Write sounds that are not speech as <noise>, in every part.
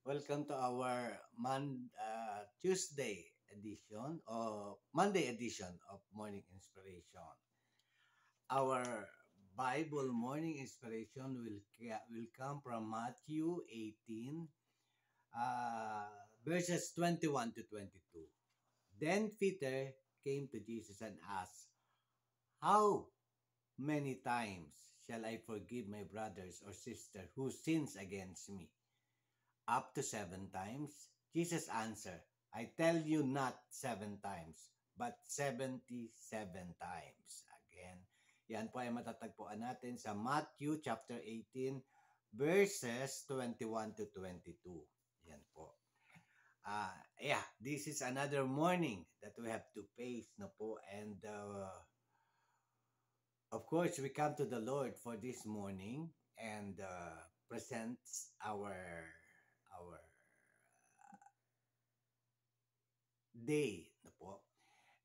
Welcome to our Mon- uh, Tuesday edition or Monday edition of Morning Inspiration. Our Bible Morning Inspiration will will come from Matthew 18 uh, verses 21 to 22. Then Peter came to Jesus and asked, "How many times shall I forgive my brothers or sister who sins against me?" up to seven times? Jesus answered, I tell you not seven times, but 77 times. Again, yan po ay matatagpuan natin sa Matthew chapter 18 verses 21 to 22. Yan po. Uh, yeah, this is another morning that we have to face no po and uh, of course we come to the Lord for this morning and uh, presents our our uh, day. po?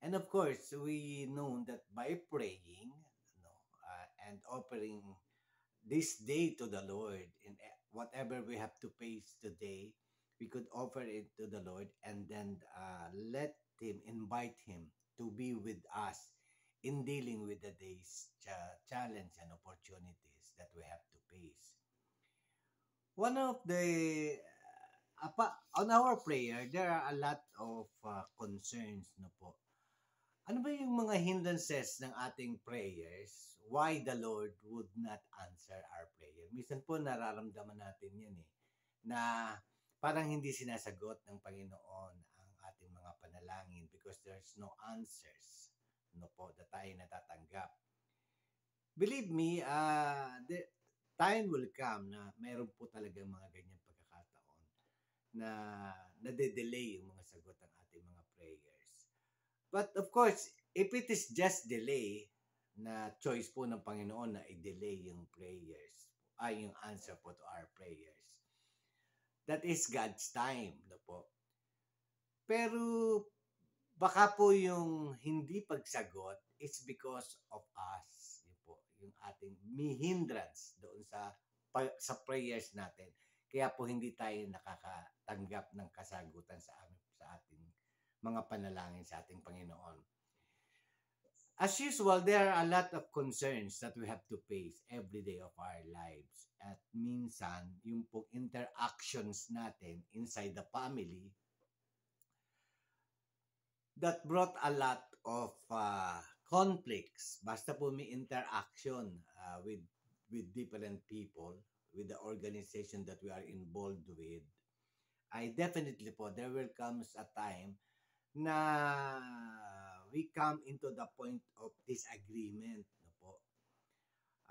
And of course, we know that by praying uh, and offering this day to the Lord, in whatever we have to face today, we could offer it to the Lord and then uh, let Him, invite Him to be with us in dealing with the day's challenge and opportunities that we have to face. One of the apa on our prayer, there are a lot of uh, concerns no po. Ano ba yung mga hindrances ng ating prayers? Why the Lord would not answer our prayer? Minsan po nararamdaman natin yan eh, na parang hindi sinasagot ng Panginoon ang ating mga panalangin because there's no answers no po, na tayo natatanggap. Believe me, uh, the time will come na mayroon po talaga mga ganyan na nade-delay yung mga sagot ng ating mga prayers. But of course, if it is just delay, na choice po ng Panginoon na i-delay yung prayers, ay yung answer po to our prayers. That is God's time, no po. Pero baka po yung hindi pagsagot is because of us, yun po, yung ating mi doon sa sa prayers natin. Kaya po hindi tayo nakakatanggap ng kasagutan sa amin sa ating mga panalangin sa ating Panginoon. As usual, there are a lot of concerns that we have to face every day of our lives. At minsan, yung pong interactions natin inside the family that brought a lot of uh, conflicts. Basta po may interaction uh, with with different people with the organization that we are involved with, I definitely po, there will comes a time na we come into the point of disagreement no po.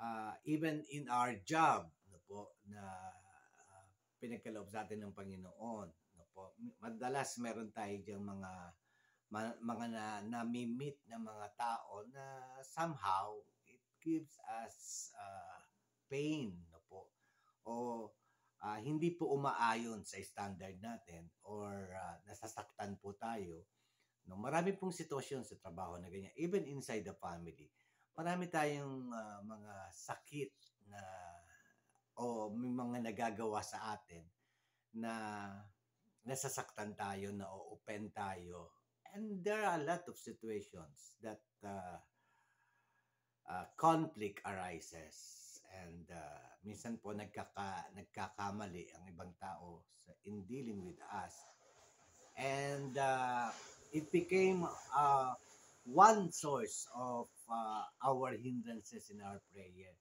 Uh, even in our job no po na uh, pinagkaloob sa atin ng Panginoon no po. Madalas meron tayo diyang mga mga na, nami-meet na mga tao na somehow it gives us uh, pain o uh, hindi po umaayon sa standard natin or uh, nasasaktan po tayo. No, marami pong sitwasyon sa trabaho na ganyan, even inside the family. Marami tayong uh, mga sakit na o may mga nagagawa sa atin na nasasaktan tayo, na open tayo. And there are a lot of situations that uh, uh, conflict arises And uh, minsan po nagkaka, nagkakamali ang ibang tao sa, in dealing with us. And uh, it became uh, one source of uh, our hindrances in our prayer.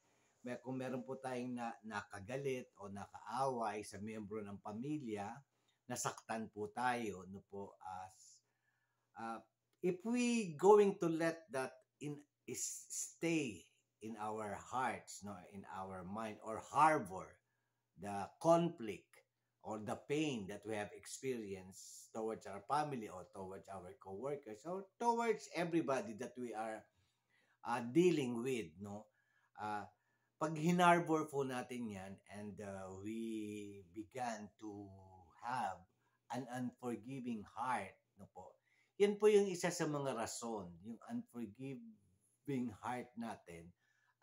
May, kung meron po tayong na, nakagalit o nakaaway sa miyembro ng pamilya, nasaktan po tayo no po as uh, if we going to let that in is stay in our hearts, no, in our mind, or harbor the conflict or the pain that we have experienced towards our family or towards our co-workers or towards everybody that we are uh, dealing with, no? Uh, pag hinarbor po natin yan and uh, we began to have an unforgiving heart, no po? Yan po yung isa sa mga rason, yung unforgiving heart natin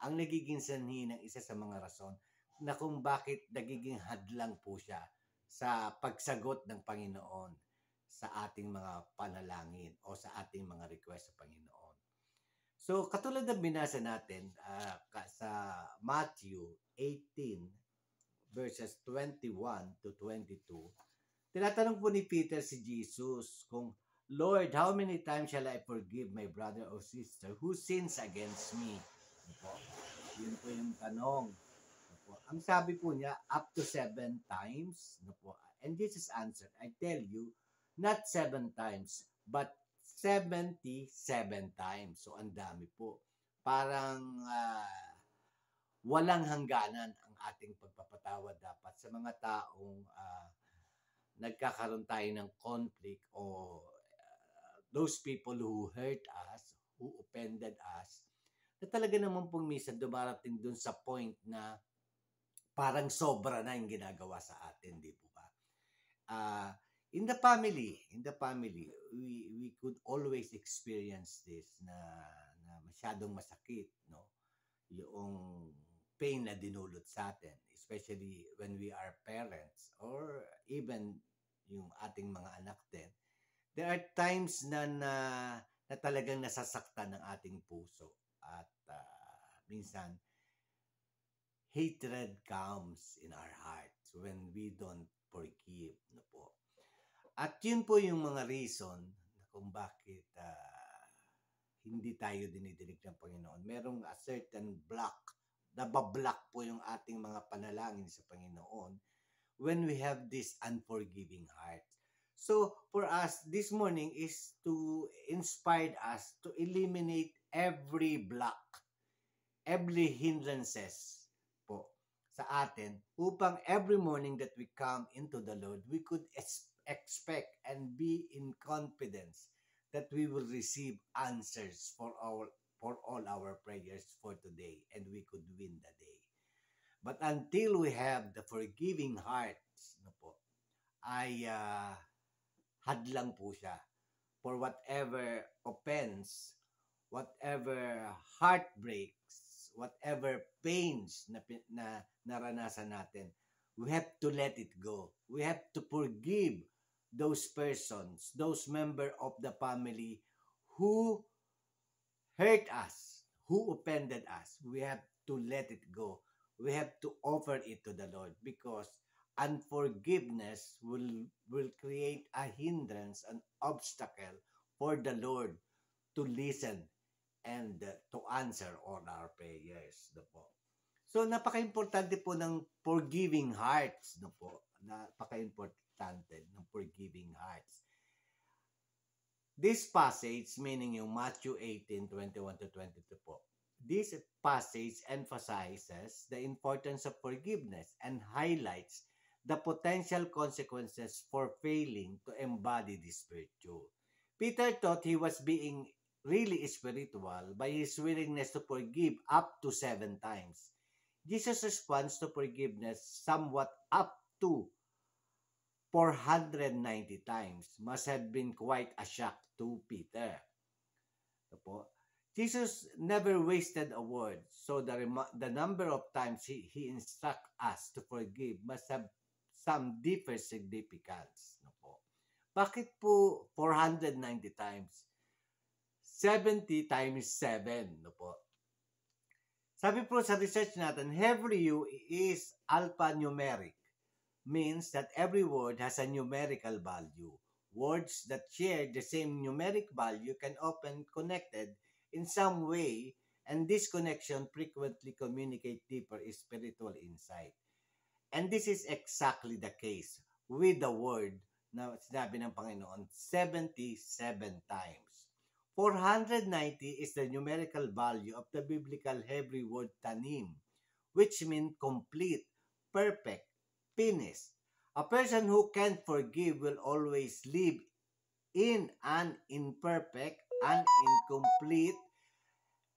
ang nagiging sanhi ng isa sa mga rason na kung bakit nagiging hadlang po siya sa pagsagot ng Panginoon sa ating mga panalangin o sa ating mga request sa Panginoon. So katulad ng binasa natin uh, sa Matthew 18 verses 21 to 22, tinatanong po ni Peter si Jesus kung Lord, how many times shall I forgive my brother or sister who sins against me? Opo. Yun po yung tanong. Ano Ang sabi po niya, up to seven times. Ano po. And this is answered. I tell you, not seven times, but 77 times. So, ang dami po. Parang uh, walang hangganan ang ating pagpapatawad dapat sa mga taong uh, nagkakaroon tayo ng conflict o uh, those people who hurt us, who offended us, na talaga naman pong minsan dumarating dun sa point na parang sobra na yung ginagawa sa atin, di po ba? Uh, in the family, in the family, we, we could always experience this na, na masyadong masakit, no? Yung pain na dinulot sa atin, especially when we are parents or even yung ating mga anak din. There are times na na, na talagang nasasaktan ng ating puso at uh, minsan hatred comes in our hearts when we don't forgive na po. At yun po yung mga reason kung bakit uh, hindi tayo dinidinig ng Panginoon. Merong a certain block, nabablock po yung ating mga panalangin sa Panginoon when we have this unforgiving heart. So for us, this morning is to inspire us to eliminate every block, every hindrances po sa atin upang every morning that we come into the Lord, we could expect and be in confidence that we will receive answers for our for all our prayers for today and we could win the day. But until we have the forgiving hearts, no po, ay uh, hadlang po siya for whatever offense whatever heartbreaks, whatever pains na, na naranasan natin, we have to let it go. We have to forgive those persons, those member of the family who hurt us, who offended us. We have to let it go. We have to offer it to the Lord because unforgiveness will will create a hindrance, an obstacle for the Lord to listen and to answer all our prayers. No po. So, napaka-importante po ng forgiving hearts. No po. Napaka-importante ng forgiving hearts. This passage, meaning yung Matthew 18:21 to 22 po, this passage emphasizes the importance of forgiveness and highlights the potential consequences for failing to embody this virtue. Peter thought he was being really spiritual by his willingness to forgive up to seven times. Jesus responds to forgiveness somewhat up to 490 times must have been quite a shock to Peter. Po. Jesus never wasted a word, so the, the number of times he, he instructs us to forgive must have some deeper significance. No po. Bakit po 490 times? 70 times 7. No po? Sabi po sa research natin, every U is alphanumeric. Means that every word has a numerical value. Words that share the same numeric value can often connected in some way and this connection frequently communicate deeper spiritual insight. And this is exactly the case with the word na sinabi ng Panginoon 77 times. 490 is the numerical value of the biblical Hebrew word tanim, which means complete, perfect, finished. A person who can't forgive will always live in an imperfect and incomplete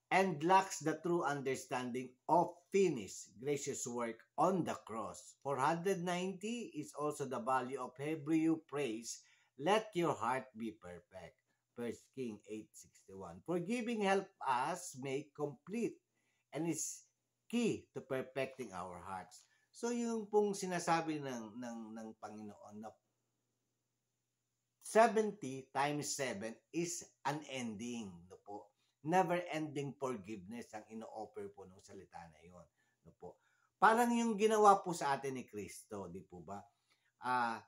and lacks the true understanding of finished gracious work on the cross. 490 is also the value of Hebrew praise, let your heart be perfect. First King 8.61. Forgiving help us make complete and is key to perfecting our hearts. So yung pong sinasabi ng, ng, ng Panginoon na 70 times 7 is unending. No po? Never-ending forgiveness ang ino-offer po ng salita na yon. No po? Parang yung ginawa po sa atin ni Kristo, di po ba? Ah, uh,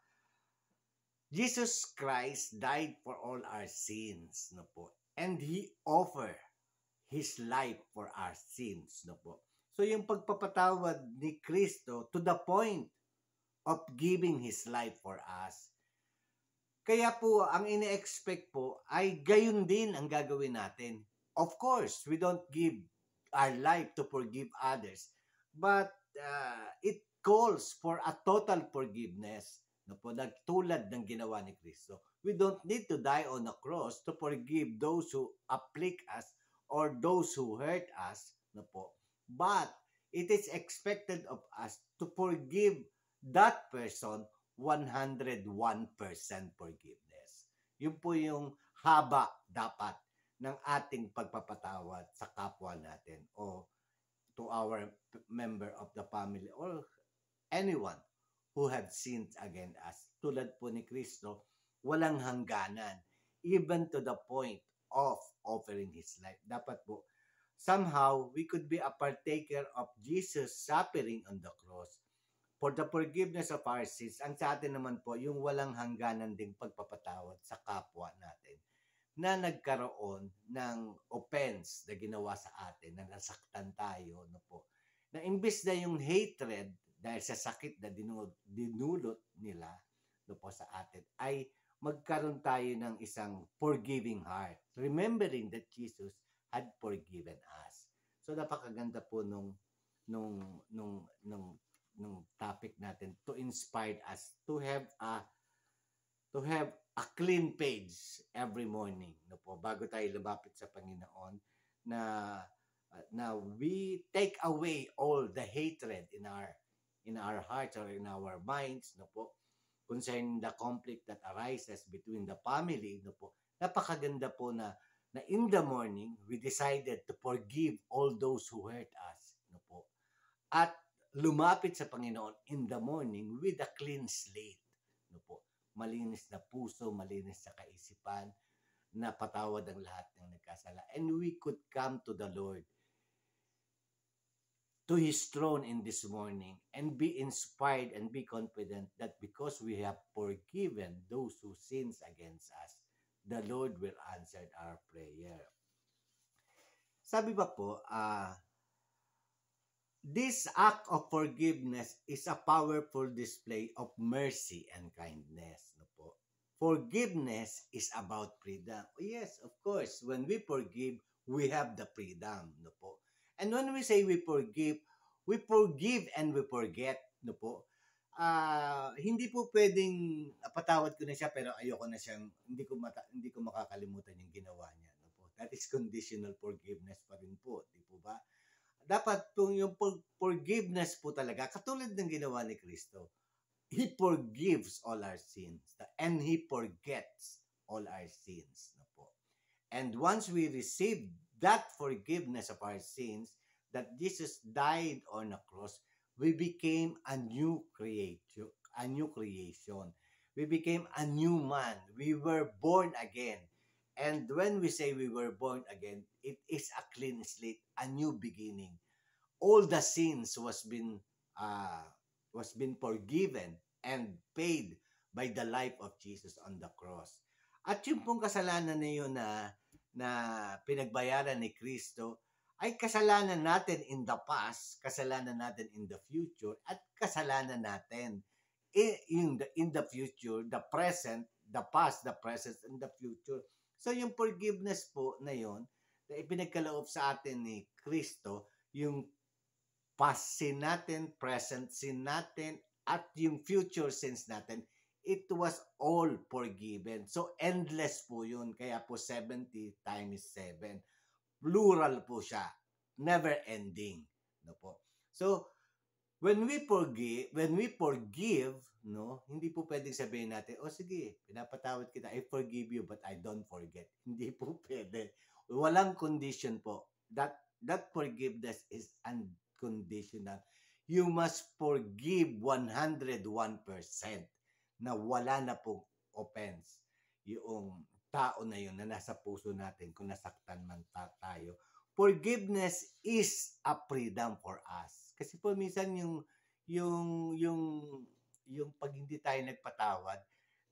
Jesus Christ died for all our sins, no po. And He offered His life for our sins, no po. So yung pagpapatawad ni Kristo to the point of giving His life for us. Kaya po, ang ini-expect po ay gayon din ang gagawin natin. Of course, we don't give our life to forgive others. But uh, it calls for a total forgiveness na po nagtulad ng ginawa ni Kristo. We don't need to die on a cross to forgive those who afflict us or those who hurt us na po. But it is expected of us to forgive that person 101% forgiveness. Yun po yung haba dapat ng ating pagpapatawad sa kapwa natin o to our member of the family or anyone who have sinned against us. Tulad po ni Kristo, walang hangganan, even to the point of offering His life. Dapat po, somehow, we could be a partaker of Jesus' suffering on the cross for the forgiveness of our sins. Ang sa atin naman po, yung walang hangganan ding pagpapatawad sa kapwa natin na nagkaroon ng offense na ginawa sa atin, na nasaktan tayo, no po. Na imbes na yung hatred dahil sa sakit na dinulot nila no po sa atin ay magkaroon tayo ng isang forgiving heart, remembering that Jesus had forgiven us. So napakaganda po nung nung nung nung nung topic natin to inspire us to have a to have a clean page every morning no po bago tayo lumapit sa Panginoon na na we take away all the hatred in our in our hearts or in our minds, no po, concerning the conflict that arises between the family, no po, napakaganda po na, na in the morning, we decided to forgive all those who hurt us, no po, at lumapit sa Panginoon in the morning with a clean slate, no po, malinis na puso, malinis sa kaisipan, na patawad ang lahat ng nagkasala. And we could come to the Lord to his throne in this morning and be inspired and be confident that because we have forgiven those who sins against us, the Lord will answer our prayer. Sabi ba po, uh, this act of forgiveness is a powerful display of mercy and kindness. No po? Forgiveness is about freedom. Yes, of course, when we forgive, we have the freedom. No po? And when we say we forgive, we forgive and we forget, no po? Uh, hindi po pwedeng ah, patawad ko na siya pero ayoko na siyang hindi ko mata, hindi ko makakalimutan yung ginawa niya, no po? That is conditional forgiveness pa rin po, di po ba? Dapat tong yung forgiveness po talaga, katulad ng ginawa ni Kristo, He forgives all our sins and He forgets all our sins. No po? And once we receive that forgiveness of our sins, that Jesus died on a cross, we became a new creature, a new creation. We became a new man. We were born again. And when we say we were born again, it is a clean slate, a new beginning. All the sins was been uh, was been forgiven and paid by the life of Jesus on the cross. At yung pong kasalanan na yun na ah, na pinagbayaran ni Kristo ay kasalanan natin in the past, kasalanan natin in the future, at kasalanan natin in the, in the future, the present, the past, the present, and the future. So yung forgiveness po na yon na ipinagkaloob sa atin ni Kristo, yung past sin natin, present sin natin, at yung future sins natin, it was all forgiven. So, endless po yun. Kaya po, 70 times 7. Plural po siya. Never ending. No po. So, when we forgive, when we forgive, no, hindi po pwedeng sabihin natin, oh sige, pinapatawad kita, I forgive you, but I don't forget. <laughs> Hindi po pwede. Walang condition po. That, that forgiveness is unconditional. You must forgive 101% na wala na pong offense yung tao na yun na nasa puso natin kung nasaktan man ta- tayo. Forgiveness is a freedom for us. Kasi po minsan yung yung yung yung pag hindi tayo nagpatawad,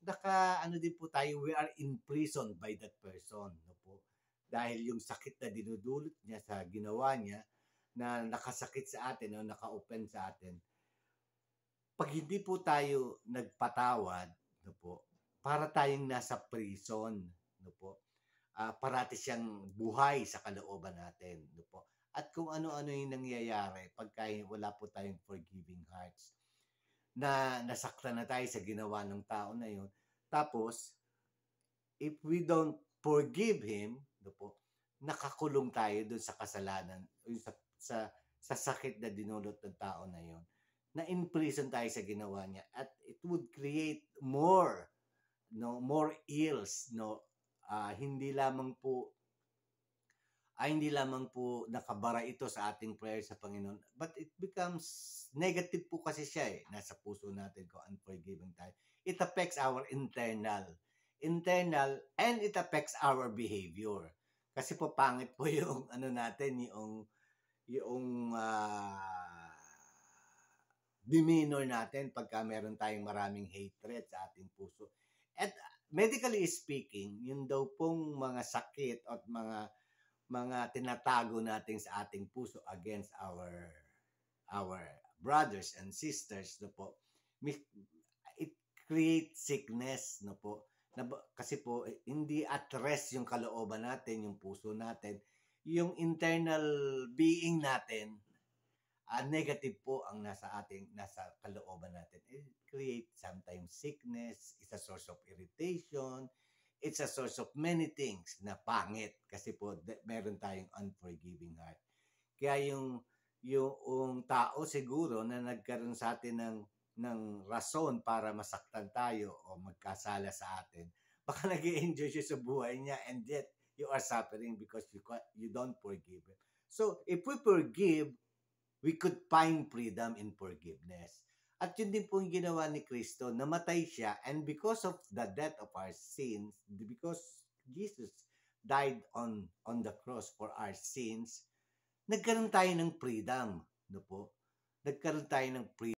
naka ano din po tayo, we are imprisoned by that person, no po. Dahil yung sakit na dinudulot niya sa ginawa niya na nakasakit sa atin no, naka-open sa atin, pag hindi po tayo nagpatawad, no po, para tayong nasa prison, no po. Uh, parati siyang buhay sa kalooban natin, no po. At kung ano-ano yung nangyayari pagka wala po tayong forgiving hearts na nasaktan na tayo sa ginawa ng tao na yun. Tapos, if we don't forgive him, no po, nakakulong tayo doon sa kasalanan, sa, sa, sa sakit na dinulot ng tao na yon na imprison tayo sa ginawa niya at it would create more no more ills no uh, hindi lamang po ay ah, hindi lamang po nakabara ito sa ating prayer sa Panginoon but it becomes negative po kasi siya eh nasa puso natin ko unforgiving tayo it affects our internal internal and it affects our behavior kasi po pangit <laughs> po yung ano natin yung yung uh, demeanor natin pagka meron tayong maraming hatred sa ating puso. At medically speaking, yun daw pong mga sakit at mga mga tinatago natin sa ating puso against our our brothers and sisters no po it creates sickness no po na, kasi po eh, hindi at rest yung kalooban natin yung puso natin yung internal being natin uh, negative po ang nasa ating nasa kalooban natin. It create sometimes sickness, it's a source of irritation, it's a source of many things na pangit kasi po meron tayong unforgiving heart. Kaya yung yung tao siguro na nagkaroon sa atin ng ng rason para masaktan tayo o magkasala sa atin, baka <laughs> nag enjoy siya sa buhay niya and yet you are suffering because you, you don't forgive. So, if we forgive, we could find freedom in forgiveness. At yun din po pong ginawa ni Kristo, namatay siya and because of the death of our sins, because Jesus died on on the cross for our sins, nagkaroon tayo ng freedom, no po? Nagkaroon tayo ng freedom